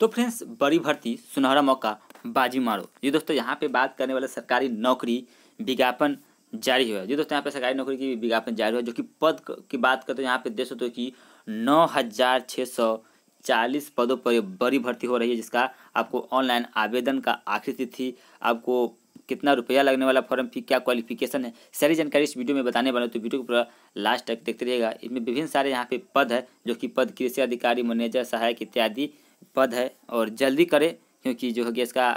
तो फ्रेंड्स बड़ी भर्ती सुनहरा मौका बाजी मारो ये दोस्तों यहाँ पे बात करने वाले सरकारी नौकरी विज्ञापन जारी हुआ है जी दोस्तों यहाँ पे सरकारी नौकरी की विज्ञापन जारी हुआ जो कि पद की बात करते हैं तो यहाँ पे देख सकते हो कि नौ हज़ार छः सौ चालीस पदों पर बड़ी भर्ती हो रही है जिसका आपको ऑनलाइन आवेदन का आखिरी तिथि आपको कितना रुपया लगने वाला फॉर्म फी क्या क्वालिफिकेशन है सारी जानकारी इस वीडियो में बताने वाले तो वीडियो को पूरा लास्ट तक देखते रहिएगा इसमें विभिन्न सारे यहाँ पे पद है जो कि पद कृषि अधिकारी मैनेजर सहायक इत्यादि पद है और जल्दी करें क्योंकि जो है कि इसका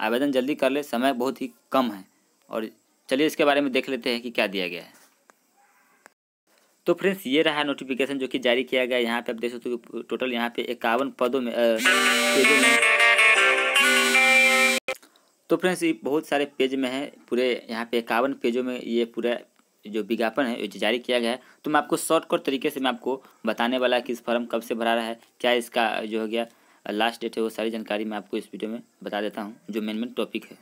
आवेदन जल्दी कर ले समय बहुत ही कम है और चलिए इसके बारे में देख लेते हैं कि क्या दिया गया है तो फ्रेंड्स ये रहा नोटिफिकेशन जो कि जारी किया गया यहाँ पे आप देख सकते हो टोटल यहाँ पे इक्यावन पदों में, आ, में तो फ्रेंड्स ये बहुत सारे पेज में है पूरे यहाँ पे इक्यावन पेजों में ये पूरा जो विज्ञापन है जारी किया गया है तो मैं आपको शॉर्टकट तरीके से मैं आपको बताने वाला कि इस फॉर्म कब से भरा रहा है क्या इसका जो हो गया लास्ट डेट है वो सारी जानकारी मैं आपको इस वीडियो में बता देता हूँ जो मेन मेन टॉपिक है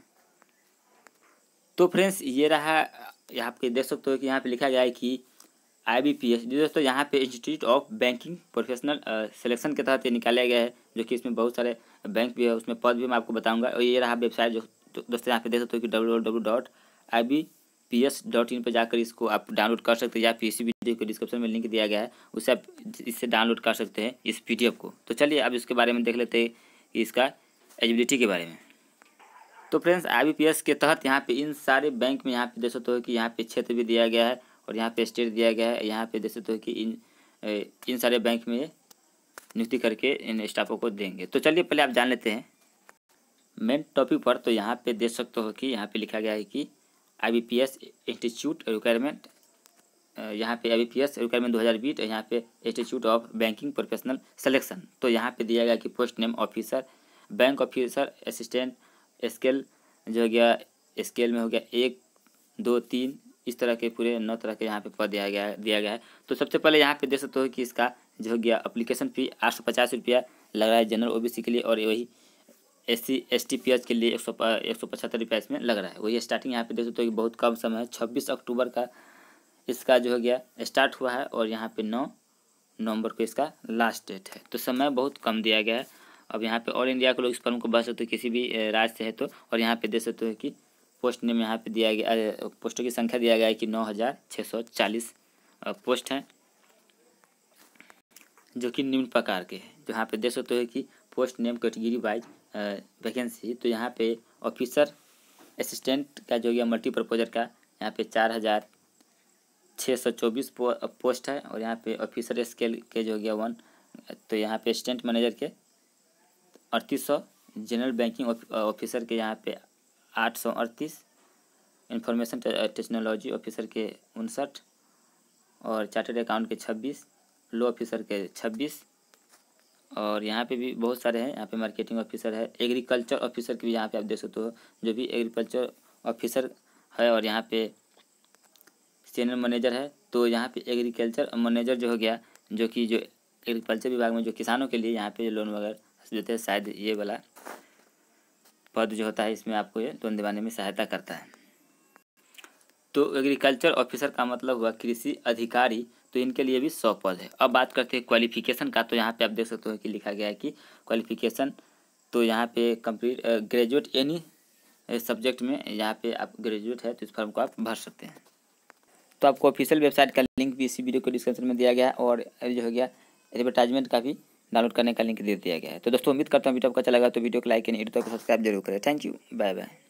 तो फ्रेंड्स ये रहा यहाँ पे देख सकते हो कि यहाँ पे लिखा गया है कि आई बी पी एस जी दोस्तों यहाँ पे institute of banking professional selection के तहत ये निकाला गया है जो कि इसमें बहुत सारे बैंक भी है उसमें पद भी मैं आपको बताऊँगा और ये रहा वेबसाइट जो दोस्तों यहाँ पे देख सकते हो कि W W dot I B P S dot in पर जाकर इसको आप डाउनलोड कर सकते हैं या फिर इसी वीडियो को डिस्क्रिप्शन में लिंक दिया गया है उसे आप इससे डाउनलोड कर सकते हैं इस पी को तो चलिए अब इसके बारे में देख लेते हैं कि इसका एजिबिलिटी के बारे में तो फ्रेंड्स आई के तहत यहाँ पे इन सारे बैंक में यहाँ पे देख सकते हो कि यहाँ पे क्षेत्र भी दिया गया है और यहाँ पे स्टेट दिया गया है यहाँ पे देख सकते हो कि इन इन सारे बैंक में नियुक्ति करके इन स्टाफों को देंगे तो चलिए पहले आप जान लेते हैं मेन टॉपिक पर तो यहाँ पे देख सकते हो कि यहाँ पे लिखा गया है कि आई इंस्टीट्यूट रिक्वायरमेंट यहाँ पे आई बी रिक्वायरमेंट 2020 और यहाँ पे institute of banking professional selection तो यहाँ पे दिया गया कि post name officer bank officer assistant scale जो हो गया स्केल में हो गया एक दो तीन इस तरह के पूरे नौ तरह के यहाँ पे पद दिया गया दिया गया है तो सबसे पहले यहाँ पे देख सकते हो कि इसका जो हो गया अप्लीकेशन फ़ी आठ सौ पचास रुपया लग रहा है जनरल ओबीसी के लिए और वही S C S T P H के लिए एक सौ एक सौ पचहत्तर रुपया इसमें लग रहा है वही स्टार्टिंग यहाँ पे देख सकते हो तो कि बहुत कम समय है छब्बीस अक्टूबर का इसका जो हो गया स्टार्ट हुआ है और यहाँ पे नौ नवंबर को इसका लास्ट डेट है तो समय बहुत कम दिया गया है अब यहाँ पे ऑल इंडिया के लोग इस फॉर्म को भर सकते हो किसी भी राज्य से है तो और यहाँ पे देख सकते हो कि पोस्ट नेम यहाँ पे दिया गया पोस्टों की संख्या दिया गया है कि नौ हज़ार छः सौ चालीस पोस्ट हैं जो कि निम्न प्रकार के हैं जो तो यहाँ पे देख सकते हो कि post name category wise vacancy तो यहाँ पे ऑफिसर असिस्टेंट का जो गया प्रपोजर का यहाँ पे चार हज़ार छः सौ चौबीस पोस्ट है और यहाँ पे ऑफिसर स्केल के जो गया वन तो यहाँ पे असिस्टेंट मैनेजर के अड़तीस सौ जनरल बैंकिंग ऑफिसर के यहाँ पे आठ सौ अड़तीस इंफॉर्मेशन टेक्नोलॉजी ऑफिसर के उनसठ और चार्टर्ड अकाउंट के छब्बीस लो ऑफिसर के छब्बीस और यहाँ पे भी बहुत सारे हैं यहाँ पे मार्केटिंग ऑफिसर है एग्रीकल्चर ऑफिसर की भी यहाँ पे आप देख सकते हो जो भी एग्रीकल्चर ऑफिसर है और यहाँ पे सीनियर मैनेजर है तो यहाँ पे एग्रीकल्चर मैनेजर जो हो गया जो कि जो एग्रीकल्चर विभाग में जो किसानों के लिए यहाँ पे लोन वगैरह देते हैं शायद ये वाला पद जो होता है इसमें आपको ये लोन दिलाने में सहायता करता है तो एग्रीकल्चर ऑफिसर का मतलब हुआ कृषि अधिकारी तो इनके लिए भी सौ पद है अब बात करते हैं क्वालिफिकेशन का तो यहाँ पे आप देख सकते हो कि लिखा गया है कि क्वालिफिकेशन तो यहाँ पे कंप्लीट ग्रेजुएट एनी सब्जेक्ट में यहाँ पे आप ग्रेजुएट है तो इस फॉर्म को आप भर सकते हैं तो आपको ऑफिशियल वेबसाइट का लिंक भी इसी वीडियो को डिस्क्रिप्शन में दिया गया है और जो हो गया एडवर्टाइजमेंट का भी डाउनलोड करने का लिंक दे दिया गया है तो दोस्तों उम्मीद करता हूँ वीडियो आपको अच्छा लगा तो वीडियो को लाइक एंड यूट्यूब को सब्सक्राइब जरूर करें थैंक यू बाय बाय